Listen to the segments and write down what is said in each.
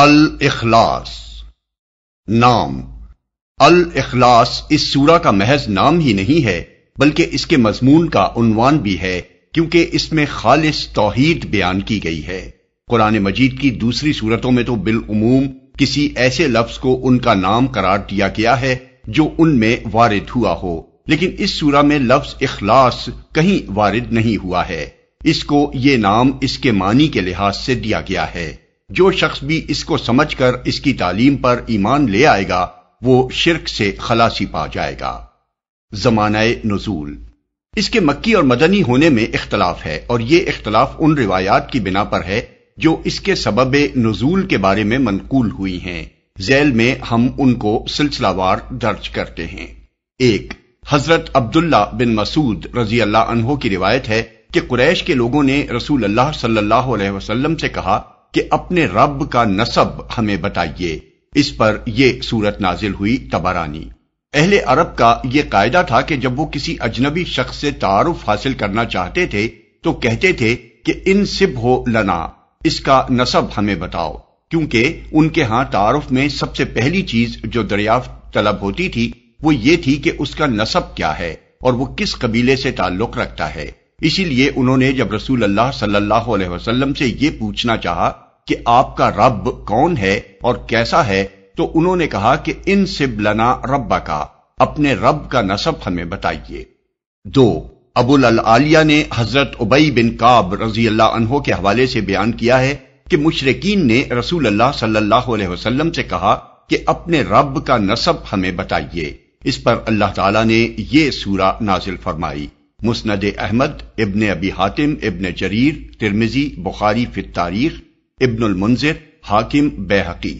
अल इखलास नाम अल इखलास इस सूरा का महज नाम ही नहीं है बल्कि इसके मजमून का उन्वान भी है क्योंकि इसमें खालिश तोहीद बयान की गई है कुरान मजीद की दूसरी सूरतों में तो बिलूम किसी ऐसे लफ्ज को उनका नाम करार दिया गया है जो उनमें वारिद हुआ हो लेकिन इस सूरा में लफ्ज इखलास कहीं वारिद नहीं हुआ है इसको ये नाम इसके मानी के लिहाज से दिया गया है जो शख्स भी इसको समझकर इसकी तालीम पर ईमान ले आएगा वो शिरक से खलासी पा जाएगा जमानाए नजूल इसके मक्की और मदनी होने में इख्तलाफ है और ये इख्तलाफ उन रिवायात की बिना पर है जो इसके सबब नजूल के बारे में मनकूल हुई हैं जैल में हम उनको सिलसिलावार दर्ज करते हैं एक हजरत अब्दुल्ला बिन मसूद रजी अल्लाह अनहो की रिवायत है कि कुरैश के लोगों ने रसूल अल्लाह सल्लल्लाहु से कहा कि अपने रब का नसब हमें बताइए इस पर यह सूरत नाजिल हुई तबारानी अहले अरब का यह कायदा था कि जब वो किसी अजनबी शख्स से तारुफ हासिल करना चाहते थे तो कहते थे कि इन सिब हो लना इसका नसब हमें बताओ क्योंकि उनके यहां तारुफ में सबसे पहली चीज जो दरियाफ्त तलब होती थी वो ये थी कि उसका नसब क्या है और वो किस कबीले से ताल्लुक रखता है इसीलिए उन्होंने जब रसूल अल्लाह सल्लल्लाहु अलैहि वसल्लम से ये पूछना चाहा कि आपका रब कौन है और कैसा है तो उन्होंने कहा कि इन सिबलना रब्बा का अपने रब का नसब हमें बताइए दो अबुल अल आलिया ने हजरत उबई बिन काब रजी अल्लाह अनहो के हवाले से बयान किया है कि मुशरकिन ने रसूल अल्लाह सल्लल्लाहु अलैहि वसल्लम से कहा कि अपने रब का नसब हमें बताइए इस पर अल्लाह ताला ने यह सूरा नाजिल फरमाई मुस्नद अहमद इबन अबी हातिम इबन जरीर तिरमिजी बुखारी फित तारीख इब्नुल मुंजिर हाकिम बेहकी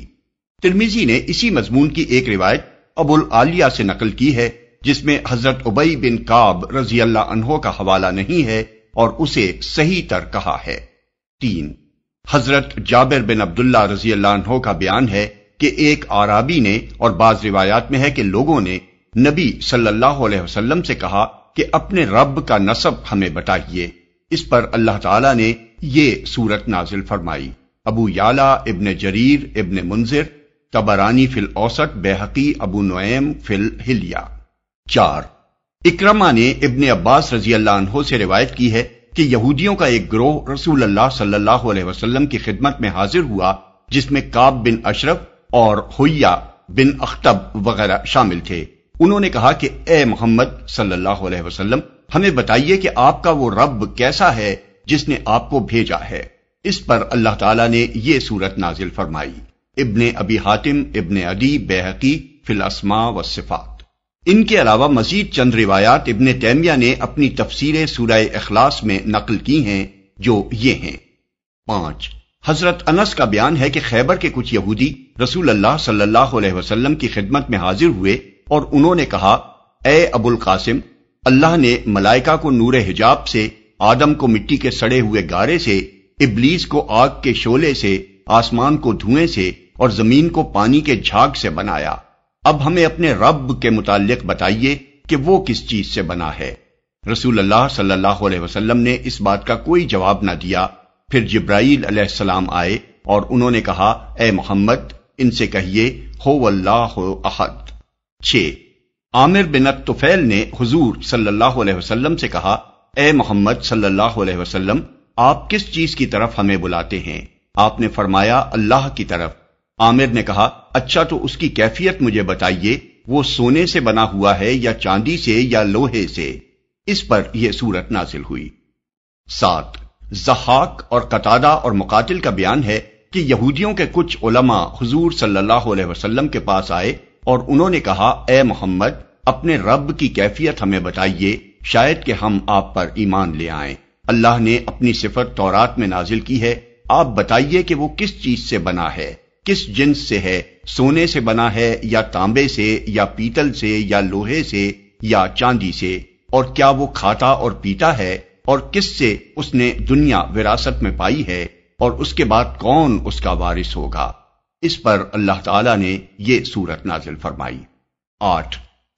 तिरमिजी ने इसी मजमून की एक रिवायत अबुल आलिया से नकल की है जिसमें हजरत उबई बिन काब रजी अल्लाह अनहो का हवाला नहीं है और उसे सही तर कहा है तीन हजरत जाबिर बिन अब्दुल्ला रजी अल्लाह का बयान है कि एक आराबी ने और बाज रिवायात में है कि लोगों ने नबी सल्लल्लाहु अलैहि वसल्लम से कहा कि अपने रब का नसब हमें बताइए इस पर अल्लाह ते सूरत नाजिल फरमाई अबू याला इबन जरीर इबन मुंजिर तबरानी फिल औसत बेहकी अबू नोएम फिल हिलिया चार इक्रमा ने इबन अब्बास रजी अल्लाह से रिवायत की है कि यहूदियों का एक ग्रोह रसूल अल्लाह सल्लल्लाहु की खिदमत में हाजिर हुआ जिसमें काब बिन अशरफ और हुया बिन अख्तब वगैरह शामिल थे उन्होंने कहा कि ए मोहम्मद सल्लाम हमें बताइए कि आपका वो रब कैसा है जिसने आपको भेजा है इस पर अल्लाह ताला ने यह सूरत नाजिल फरमाई इबन अबी हातिम इबन अदी बेहकी फिलसमा व सिफात इनके अलावा मजीद चंद रिवायात इबन तैमिया ने अपनी तफसीर सूरह अखलास में नकल की हैं जो ये हैं पांच हजरत अनस का बयान है कि खैबर के कुछ यहूदी रसूल अल्लाह सल्लल्लाहु अलैहि वसल्लम की खिदमत में हाजिर हुए और उन्होंने कहा ए अबुल कासिम अल्लाह ने मलाइका को नूर हिजाब से आदम को मिट्टी के सड़े हुए गारे से इबलीस को आग के शोले से आसमान को धुएं से और जमीन को पानी के झाग से बनाया अब हमें अपने रब के मुतालिक बताइए कि वो किस चीज से बना है रसूल अल्लाह सल्लल्लाहु अलैहि वसल्लम ने इस बात का कोई जवाब ना दिया फिर जिब्राइल अलैहिस्सलाम आए और उन्होंने कहा ए मोहम्मद इनसे कहिए हो अल्लाह अहद छ आमिर बिन तुफैल ने हुजूर सल्लल्लाहु अलैहि वसल्लम से कहा ए मोहम्मद सल्लल्लाहु अलैहि वसल्लम आप किस चीज की तरफ हमें बुलाते हैं आपने फरमाया अल्लाह की तरफ आमिर ने कहा अच्छा तो उसकी कैफियत मुझे बताइए वो सोने से बना हुआ है या चांदी से या लोहे से इस पर यह सूरत नाजिल हुई सात जहाक और कतादा और मुकातिल का बयान है कि यहूदियों के कुछ उलमा हजूर सल्लाम के पास आए और उन्होंने कहा ए मोहम्मद अपने रब की कैफियत हमें बताइए शायद कि हम आप पर ईमान ले आएं अल्लाह ने अपनी सिफत तौरात में नाजिल की है आप बताइए कि वो किस चीज से बना है किस जिन्स से है सोने से बना है या तांबे से या पीतल से या लोहे से या चांदी से और क्या वो खाता और पीता है और किस से उसने दुनिया विरासत में पाई है और उसके बाद कौन उसका वारिस होगा इस पर अल्लाह ताला ने यह सूरत नाजिल फरमाई आठ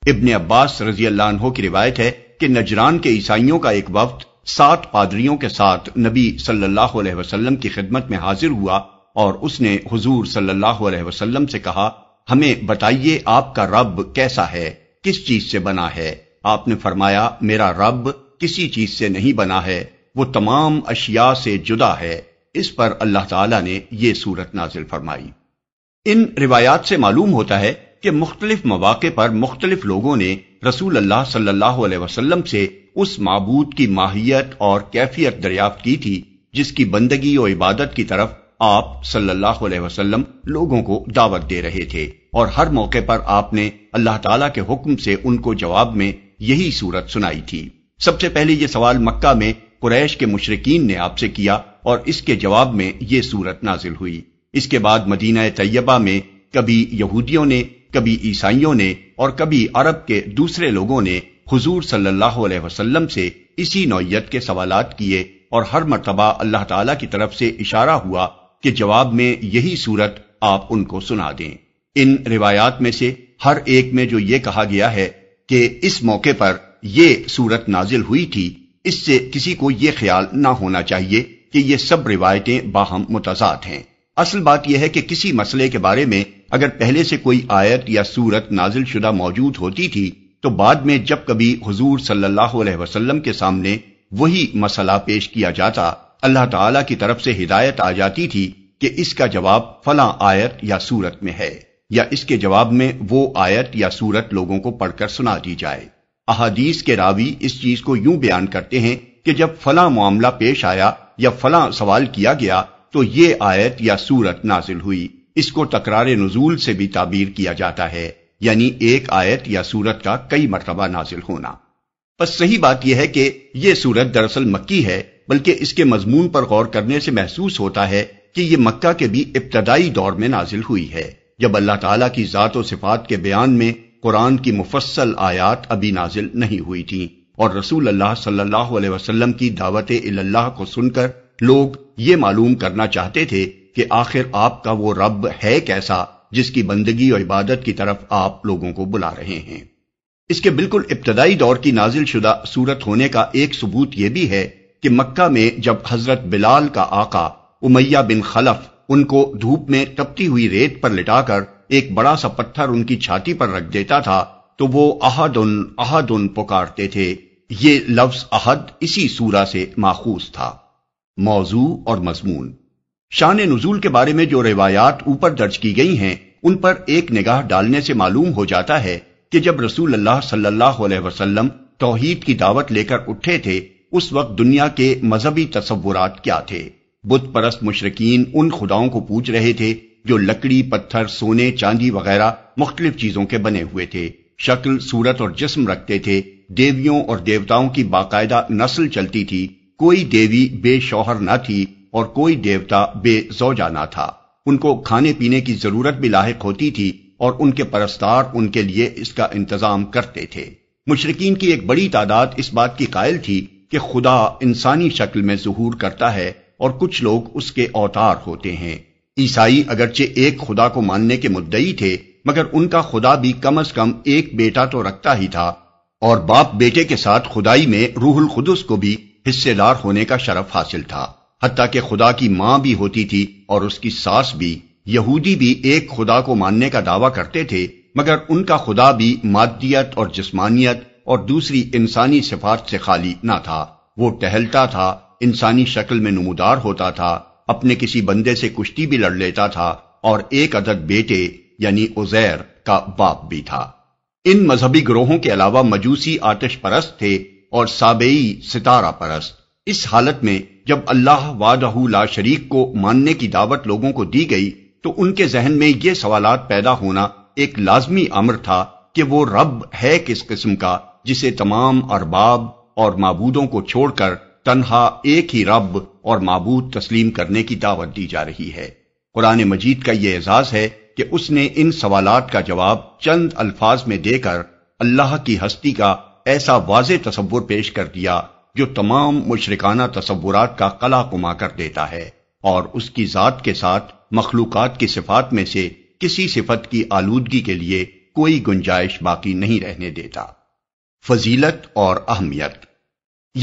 इब्ने अब्बास रजी अल्लाह की रिवायत है कि नजरान के ईसाइयों का एक वक्त सात पादरियों के साथ नबी सल्लल्लाहु अलैहि वसल्लम की खिदमत में हाजिर हुआ और उसने हुजूर सल्लल्लाहु अलैहि वसल्लम से कहा हमें बताइए आपका रब कैसा है किस चीज से बना है आपने फरमाया मेरा रब किसी चीज से नहीं बना है वो तमाम अशिया से जुदा है इस पर अल्लाह ताला ने ये सूरत नाजिल फरमाई इन रिवायात से मालूम होता है कि मुख्तलिफ मौाक़े पर मुख्तलिफ लोगों ने रसूल अल्लाह सल्लल्लाहु अलैहि वसल्लम से उस मबूद की माहियत और कैफियत दरियाफ्त की थी जिसकी बंदगी और इबादत की तरफ आप सल्लल्लाहु अलैहि वसल्लम लोगों को दावत दे रहे थे और हर मौके पर आपने अल्लाह ताला के हुक्म से उनको जवाब में यही सूरत सुनाई थी सबसे पहले ये सवाल मक्का में कुरैश के मुशरकिन ने आपसे किया और इसके जवाब में ये सूरत नाजिल हुई इसके बाद मदीना तैयबा में कभी यहूदियों ने कभी ईसाइयों ने और कभी अरब के दूसरे लोगों ने हुजूर सल्लल्लाहु अलैहि वसल्लम से इसी नौयत के सवालात किए और हर मरतबा अल्लाह ताला की तरफ से इशारा हुआ कि जवाब में यही सूरत आप उनको सुना दें इन रिवायात में से हर एक में जो ये कहा गया है कि इस मौके पर यह सूरत नाजिल हुई थी इससे किसी को यह ख्याल ना होना चाहिए कि ये सब रिवायतें बाहम मुतजाद हैं असल बात यह है कि किसी मसले के बारे में अगर पहले से कोई आयत या सूरत नाजिल शुदा मौजूद होती थी तो बाद में जब कभी हजूर सल्लल्लाहु अलैहि वसल्लम के सामने वही मसला पेश किया जाता अल्लाह ताला की तरफ से हिदायत आ जाती थी कि इसका जवाब फला आयत या सूरत में है या इसके जवाब में वो आयत या सूरत लोगों को पढ़कर सुना दी जाए अहादीस के रावी इस चीज को यूं बयान करते हैं कि जब फला मामला पेश आया या फला सवाल किया गया तो ये आयत या सूरत नाजिल हुई इसको तकरार नजूल से भी ताबीर किया जाता है यानी एक आयत या सूरत का कई मरतबा नाजिल होना बस सही बात यह है कि यह सूरत दरअसल मक्की है बल्कि इसके मजमून पर गौर करने से महसूस होता है कि यह मक्का के भी इब्तदाई दौर में नाजिल हुई है जब अल्लाह तला की ज़ात सिफात के बयान में कुरान की मुफसल आयात अभी नाजिल नहीं हुई थी और रसूल अल्लाह सल्लाह की दावत को सुनकर लोग ये मालूम करना चाहते थे कि आखिर आपका वो रब है कैसा जिसकी बंदगी और इबादत की तरफ आप लोगों को बुला रहे हैं इसके बिल्कुल इब्तदाई दौर की नाजिल शुदा सूरत होने का एक सबूत यह भी है कि मक्का में जब हजरत बिलाल का आका उमैया बिन खलफ उनको धूप में तपती हुई रेत पर लिटाकर एक बड़ा सा पत्थर उनकी छाती पर रख देता था तो वो अहदुन अहदुन पुकारते थे ये लफ्ज अहद इसी सूरा से माखूज था मौजू और मजमून शान नजूल के बारे में जो रिवायात ऊपर दर्ज की गई हैं उन पर एक निगाह डालने से मालूम हो जाता है कि जब रसूल अल्लाह सल्लल्लाहु अलैहि वसल्लम तोहहीद की दावत लेकर उठे थे उस वक्त दुनिया के मजहबी तस्वुरात क्या थे बुत परस्त मुशरकिन उन खुदाओं को पूछ रहे थे जो लकड़ी पत्थर सोने चांदी वगैरह मुख्तलिफ चीजों के बने हुए थे शक्ल सूरत और जिस्म रखते थे देवियों और देवताओं की बाकायदा नस्ल चलती थी कोई देवी बेशौहर न थी और कोई देवता बेजौजा ना था उनको खाने पीने की जरूरत भी लाक होती थी और उनके परस्तार उनके लिए इसका इंतजाम करते थे मुशरकिन की एक बड़ी तादाद इस बात की कायल थी कि खुदा इंसानी शक्ल में जहूर करता है और कुछ लोग उसके अवतार होते हैं ईसाई अगरचे एक खुदा को मानने के मुद्दई थे मगर उनका खुदा भी कम अज कम एक बेटा तो रखता ही था और बाप बेटे के साथ खुदाई में रूहुल खुदस को भी हिस्सेदार होने का शरफ हासिल था हती कि खुदा की मां भी होती थी और उसकी सास भी यहूदी भी एक खुदा को मानने का दावा करते थे मगर उनका खुदा भी मादियत और जिसमानियत और दूसरी इंसानी सिफात से खाली ना था वो टहलता था इंसानी शक्ल में नमूदार होता था अपने किसी बंदे से कुश्ती भी लड़ लेता था और एक अदद बेटे यानी उजैर का बाप भी था इन मजहबी ग्रोहों के अलावा मजूसी आतिश परस्त थे और साबेई सितारा परस्त इस हालत में जब अल्लाह वादहू ला शरीक को मानने की दावत लोगों को दी गई तो उनके जहन में ये सवालात पैदा होना एक लाजमी अमर था कि वो रब है किस किस्म का जिसे तमाम अरबाब और मबूदों को छोड़कर तनहा एक ही रब और मबूद तस्लीम करने की दावत दी जा रही है कुरान मजीद का यह एजाज है कि उसने इन सवालात का जवाब चंद अल्फाज में देकर अल्लाह की हस्ती का ऐसा वाज तस्वुर पेश कर दिया जो तमाम मुशरकाना तस्वुरात का कला कुमा कर देता है और उसकी ज़ात के साथ मखलूक की सिफात में से किसी सिफत की आलूदगी के लिए कोई गुंजाइश बाकी नहीं रहने देता फजीलत और अहमियत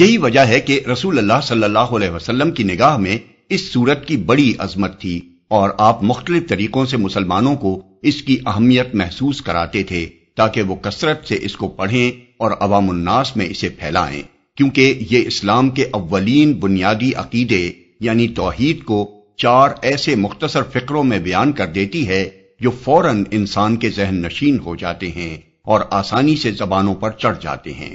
यही वजह है कि रसूल अल्लाह सल्लल्लाहु अलैहि वसल्लम की निगाह में इस सूरत की बड़ी अजमत थी और आप मुख्तलिफ तरीकों से मुसलमानों को इसकी अहमियत महसूस कराते थे ताकि वो कसरत से इसको पढ़ें और अवामन्नास में इसे फैलाएं क्योंकि ये इस्लाम के अव्वलीन बुनियादी अकीदे यानी तोहहीद को चार ऐसे मुख्तसर फिक्रों में बयान कर देती है जो फौरन इंसान के जहन नशीन हो जाते हैं और आसानी से जबानों पर चढ़ जाते हैं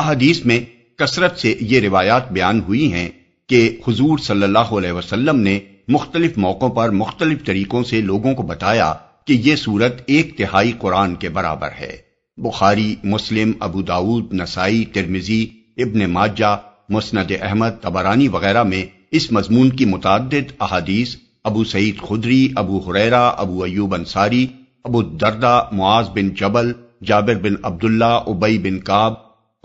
अहदीस में कसरत से ये रिवायात बयान हुई हैं कि हजूर सल्लाम ने मुख्तलिफ मौकों पर मुख्तलिफ तरीकों से लोगों को बताया कि ये सूरत एक तिहाई कुरान के बराबर है बुखारी मुस्लिम अबू दाऊद नसाई तिरमिजी इब्न माजा मुस्नद अहमद तबरानी वगैरह में इस मजमून की मुतद अहादीस अबू सईद खुदरी अबू हुरैरा अबू अयूब अंसारी अबू दर्दा मुआज बिन जबल जाबिर बिन अब्दुल्ला उबई बिन काब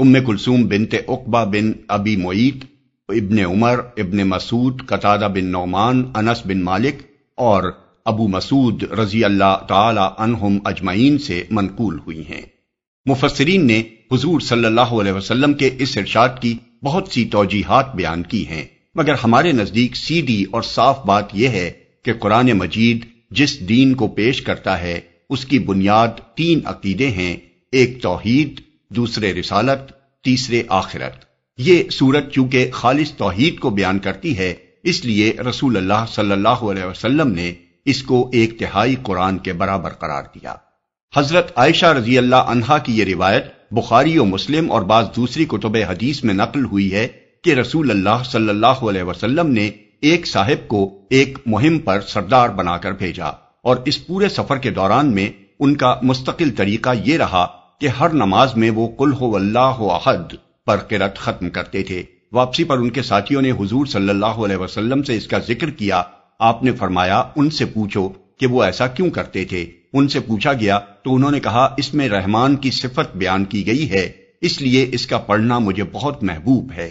उम कुलसूम बिनते उकबा बिन अबी मोईत इब्न उमर इबन मसूद कतादा बिन नौमान अनस बिन मालिक और अबू मसूद रजी अल्लाह तहम अजमाइन से मनकूल हुई हैं मुफसरीन ने हुजूर सल्लल्लाहु अलैहि वसल्लम के इस इरशाद की बहुत सी तोजीहत बयान की हैं मगर हमारे नजदीक सीधी और साफ बात यह है कि कुरान मजीद जिस दीन को पेश करता है उसकी बुनियाद तीन अकीदे हैं एक तोहीद दूसरे रिसालत तीसरे आखिरत ये सूरत चूंकि खालिश तोहीद को बयान करती है इसलिए रसूल अल्लाह सल्लल्लाहु अलैहि वसल्लम ने इसको एक तिहाई कुरान के बराबर करार दिया हजरत आयशा रजी अल्लाह अनहा की यह रिवायत बुखारी और मुस्लिम और बाज दूसरी कुतुब हदीस में नकल हुई है कि रसूल अल्लाह सल्लल्लाहु अलैहि वसल्लम ने एक साहिब को एक मुहिम पर सरदार बनाकर भेजा और इस पूरे सफर के दौरान में उनका मुस्तकिल तरीका ये रहा कि हर नमाज में वो कुल हो अल्लाह अहद पर किरत खत्म करते थे वापसी पर उनके साथियों ने हुजूर सल्लल्लाहु अलैहि वसल्लम से इसका जिक्र किया आपने फरमाया उनसे पूछो कि वो ऐसा क्यों करते थे उनसे पूछा गया तो उन्होंने कहा इसमें रहमान की सिफत बयान की गई है इसलिए इसका पढ़ना मुझे बहुत महबूब है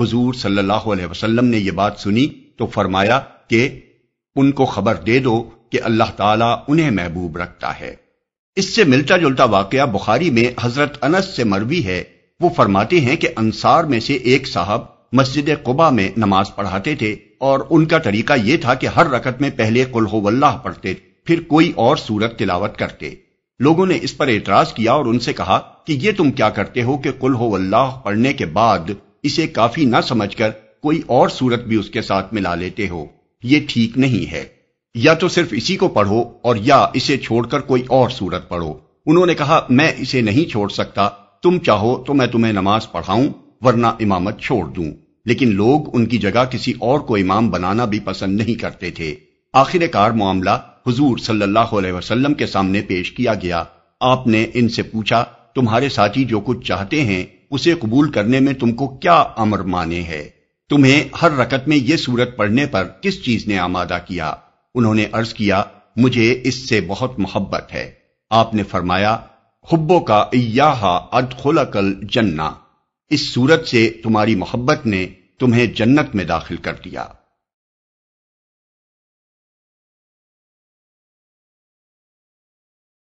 हजूर सल्लाह वसलम ने यह बात सुनी तो फरमाया कि उनको खबर दे दो कि अल्लाह ताला उन्हें महबूब रखता है इससे मिलता जुलता वाकया बुखारी में हजरत अनस से मरवी है वो फरमाते हैं कि अंसार में से एक साहब मस्जिद कुबा में नमाज पढ़ाते थे और उनका तरीका यह था कि हर रकत में पहले वल्लाह पढ़ते फिर कोई और सूरत तिलावत करते लोगों ने इस पर एतराज किया और उनसे कहा कि ये तुम क्या करते हो कि वल्लाह पढ़ने के बाद इसे काफी न समझ कर कोई और सूरत भी उसके साथ मिला लेते हो ये ठीक नहीं है या तो सिर्फ इसी को पढ़ो और या इसे छोड़कर कोई और सूरत पढ़ो उन्होंने कहा मैं इसे नहीं छोड़ सकता तुम चाहो तो मैं तुम्हें नमाज पढ़ाऊं वरना इमामत छोड़ दूं लेकिन लोग उनकी जगह किसी और को इमाम बनाना भी पसंद नहीं करते थे आखिरकार मामला हुजूर सल्लल्लाहु अलैहि वसल्लम के सामने पेश किया गया आपने इनसे पूछा तुम्हारे साथी जो कुछ चाहते हैं उसे कबूल करने में तुमको क्या अमर माने है तुम्हें हर रकत में यह सूरत पढ़ने पर किस चीज ने आमादा किया उन्होंने अर्ज किया मुझे इससे बहुत मोहब्बत है आपने फरमाया हुब्बो का अद खोला कल जन्ना इस सूरत से तुम्हारी मोहब्बत ने तुम्हें जन्नत में दाखिल कर दिया